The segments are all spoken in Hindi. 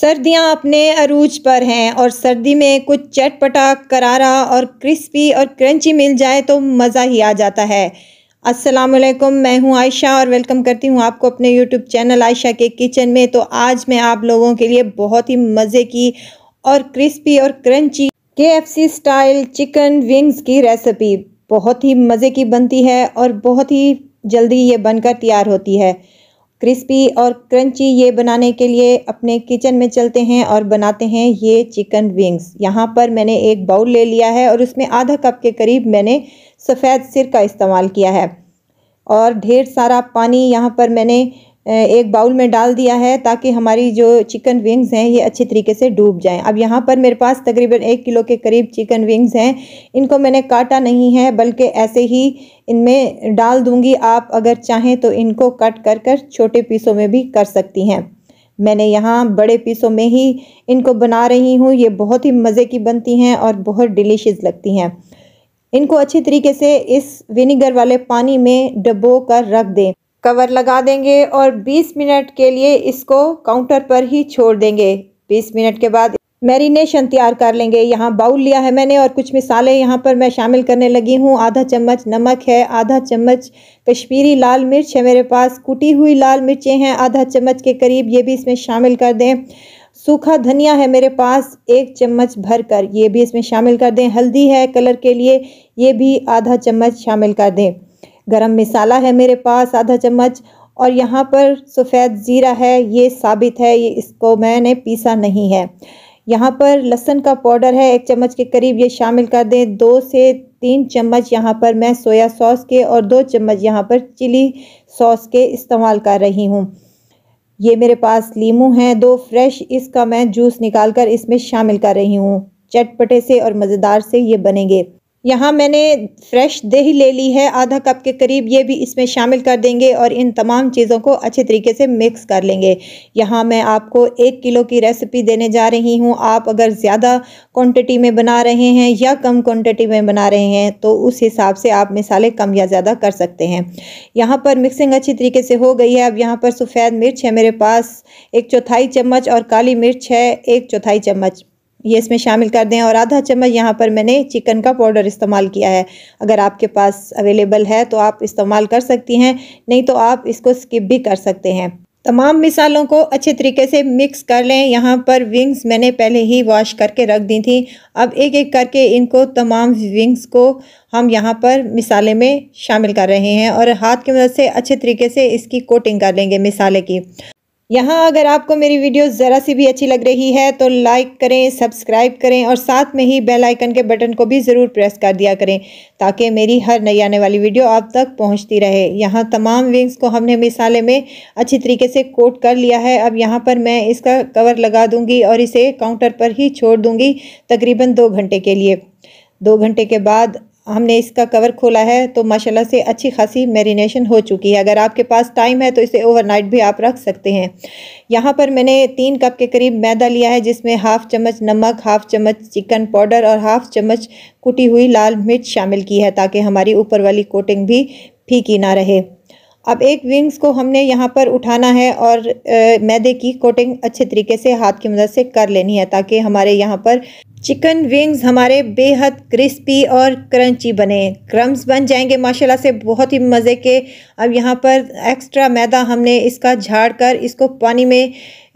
सर्दियां अपने अरूज पर हैं और सर्दी में कुछ चटपटा करारा और क्रिस्पी और क्रंची मिल जाए तो मज़ा ही आ जाता है अस्सलाम वालेकुम मैं हूं आयशा और वेलकम करती हूं आपको अपने यूट्यूब चैनल आयशा के किचन में तो आज मैं आप लोगों के लिए बहुत ही मज़े की और क्रिस्पी और क्रंची के स्टाइल चिकन विंग्स की रेसिपी बहुत ही मज़े की बनती है और बहुत ही जल्दी ये बनकर तैयार होती है क्रिस्पी और क्रंची ये बनाने के लिए अपने किचन में चलते हैं और बनाते हैं ये चिकन विंग्स यहाँ पर मैंने एक बाउल ले लिया है और उसमें आधा कप के करीब मैंने सफ़ेद सिर का इस्तेमाल किया है और ढेर सारा पानी यहाँ पर मैंने एक बाउल में डाल दिया है ताकि हमारी जो चिकन विंग्स हैं ये अच्छे तरीके से डूब जाएं अब यहाँ पर मेरे पास तकरीबन एक किलो के करीब चिकन विंग्स हैं इनको मैंने काटा नहीं है बल्कि ऐसे ही इनमें डाल दूँगी आप अगर चाहें तो इनको कट कर कर छोटे पीसों में भी कर सकती हैं मैंने यहाँ बड़े पीसों में ही इनको बना रही हूँ ये बहुत ही मज़े की बनती हैं और बहुत डिलीशियस लगती हैं इनको अच्छे तरीके से इस विनीगर वाले पानी में डबो कर रख दें कवर लगा देंगे और 20 मिनट के लिए इसको काउंटर पर ही छोड़ देंगे 20 मिनट के बाद मैरिनेशन तैयार कर लेंगे यहाँ बाउल लिया है मैंने और कुछ मिसालें यहाँ पर मैं शामिल करने लगी हूँ आधा चम्मच नमक है आधा चम्मच कश्मीरी लाल मिर्च है मेरे पास कुटी हुई लाल मिर्चें हैं आधा चम्मच के करीब ये भी इसमें शामिल कर दें सूखा धनिया है मेरे पास एक चम्मच भर कर ये भी इसमें शामिल कर दें हल्दी है कलर के लिए ये भी आधा चम्मच शामिल कर दें गरम मिसाला है मेरे पास आधा चम्मच और यहाँ पर सफ़ेद ज़ीरा है ये साबित है ये इसको मैंने पीसा नहीं है यहाँ पर लहसन का पाउडर है एक चम्मच के करीब ये शामिल कर दें दो से तीन चम्मच यहाँ पर मैं सोया सॉस के और दो चम्मच यहाँ पर चिली सॉस के इस्तेमाल कर रही हूँ ये मेरे पास लीमू हैं दो फ्रेश इसका मैं जूस निकाल कर इसमें शामिल कर रही हूँ चटपटे से और मज़ेदार से ये बनेंगे यहाँ मैंने फ्रेश दही ले ली है आधा कप के करीब ये भी इसमें शामिल कर देंगे और इन तमाम चीज़ों को अच्छे तरीके से मिक्स कर लेंगे यहाँ मैं आपको एक किलो की रेसिपी देने जा रही हूँ आप अगर ज़्यादा क्वांटिटी में बना रहे हैं या कम क्वांटिटी में बना रहे हैं तो उस हिसाब से आप मिसाले कम या ज़्यादा कर सकते हैं यहाँ पर मिक्सिंग अच्छी तरीके से हो गई है अब यहाँ पर सफ़ेद मिर्च है मेरे पास एक चौथाई चम्मच और काली मिर्च है एक चौथाई चम्मच ये इसमें शामिल कर दें और आधा चम्मच यहाँ पर मैंने चिकन का पाउडर इस्तेमाल किया है अगर आपके पास अवेलेबल है तो आप इस्तेमाल कर सकती हैं नहीं तो आप इसको स्किप भी कर सकते हैं तमाम मिसालों को अच्छे तरीके से मिक्स कर लें यहाँ पर विंग्स मैंने पहले ही वॉश करके रख दी थी अब एक एक करके इनको तमाम विंग्स को हम यहाँ पर मिसाले में शामिल कर रहे हैं और हाथ की मदद से अच्छे तरीके से इसकी कोटिंग कर लेंगे मिसाले की यहाँ अगर आपको मेरी वीडियो ज़रा सी भी अच्छी लग रही है तो लाइक करें सब्सक्राइब करें और साथ में ही बेल आइकन के बटन को भी ज़रूर प्रेस कर दिया करें ताकि मेरी हर नई आने वाली वीडियो आप तक पहुँचती रहे यहाँ तमाम विंग्स को हमने मिसाले में अच्छी तरीके से कोट कर लिया है अब यहाँ पर मैं इसका कवर लगा दूँगी और इसे काउंटर पर ही छोड़ दूँगी तकरीबन दो घंटे के लिए दो घंटे के बाद हमने इसका कवर खोला है तो माशाल्लाह से अच्छी खासी मैरिनेशन हो चुकी है अगर आपके पास टाइम है तो इसे ओवरनाइट भी आप रख सकते हैं यहाँ पर मैंने तीन कप के करीब मैदा लिया है जिसमें हाफ़ चम्मच नमक हाफ़ चम्मच चिकन पाउडर और हाफ़ चम्मच कुटी हुई लाल मिर्च शामिल की है ताकि हमारी ऊपर वाली कोटिंग भी फीकी ना रहे अब एक विंग्स को हमने यहाँ पर उठाना है और आ, मैदे की कोटिंग अच्छे तरीके से हाथ की मदद से कर लेनी है ताकि हमारे यहाँ पर चिकन विंग्स हमारे बेहद क्रिस्पी और क्रंची बने क्रम्स बन जाएंगे माशाल्लाह से बहुत ही मज़े के अब यहाँ पर एक्स्ट्रा मैदा हमने इसका झाड़ कर इसको पानी में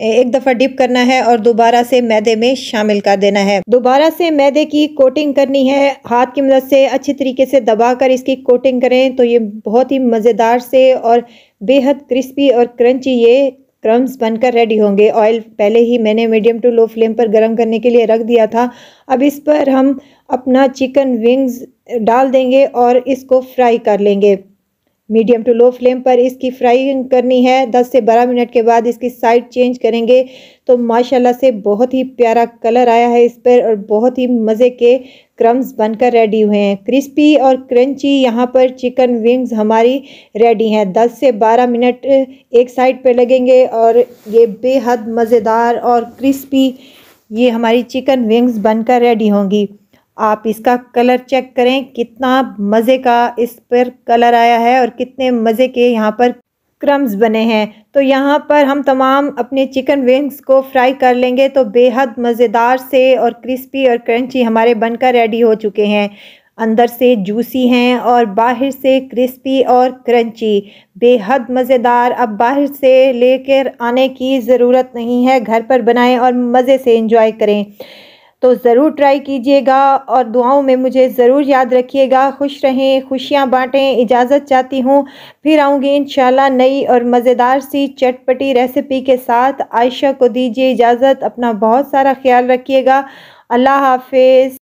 एक दफ़ा डिप करना है और दोबारा से मैदे में शामिल कर देना है दोबारा से मैदे की कोटिंग करनी है हाथ की मदद से अच्छे तरीके से दबा कर इसकी कोटिंग करें तो ये बहुत ही मज़ेदार से और बेहद क्रिस्पी और क्रंची ये क्रम्स बनकर रेडी होंगे ऑयल पहले ही मैंने मीडियम टू लो फ्लेम पर गर्म करने के लिए रख दिया था अब इस पर हम अपना चिकन विंग्स डाल देंगे और इसको फ्राई कर लेंगे मीडियम टू लो फ्लेम पर इसकी फ्राइंग करनी है 10 से 12 मिनट के बाद इसकी साइड चेंज करेंगे तो माशाल्लाह से बहुत ही प्यारा कलर आया है इस पर और बहुत ही मज़े के क्रम्स बनकर रेडी हुए हैं क्रिस्पी और क्रंची यहाँ पर चिकन विंग्स हमारी रेडी हैं 10 से 12 मिनट एक साइड पर लगेंगे और ये बेहद मज़ेदार और क्रिस्पी ये हमारी चिकन विंग्स बनकर रेडी होंगी आप इसका कलर चेक करें कितना मज़े का इस पर कलर आया है और कितने मज़े के यहाँ पर क्रम्स बने हैं तो यहाँ पर हम तमाम अपने चिकन विंग्स को फ्राई कर लेंगे तो बेहद मज़ेदार से और क्रिस्पी और क्रंची हमारे बनकर रेडी हो चुके हैं अंदर से जूसी हैं और बाहर से क्रिस्पी और क्रंची बेहद मज़ेदार अब बाहर से लेकर आने की ज़रूरत नहीं है घर पर बनाएं और मज़े से इंजॉय करें तो ज़रूर ट्राई कीजिएगा और दुआओं में मुझे ज़रूर याद रखिएगा खुश रहें खुशियाँ बाँटें इजाज़त चाहती हूँ फिर आऊँगी इन नई और मज़ेदार सी चटपटी रेसिपी के साथ आयशा को दीजिए इजाज़त अपना बहुत सारा ख्याल रखिएगा अल्लाह हाफिज़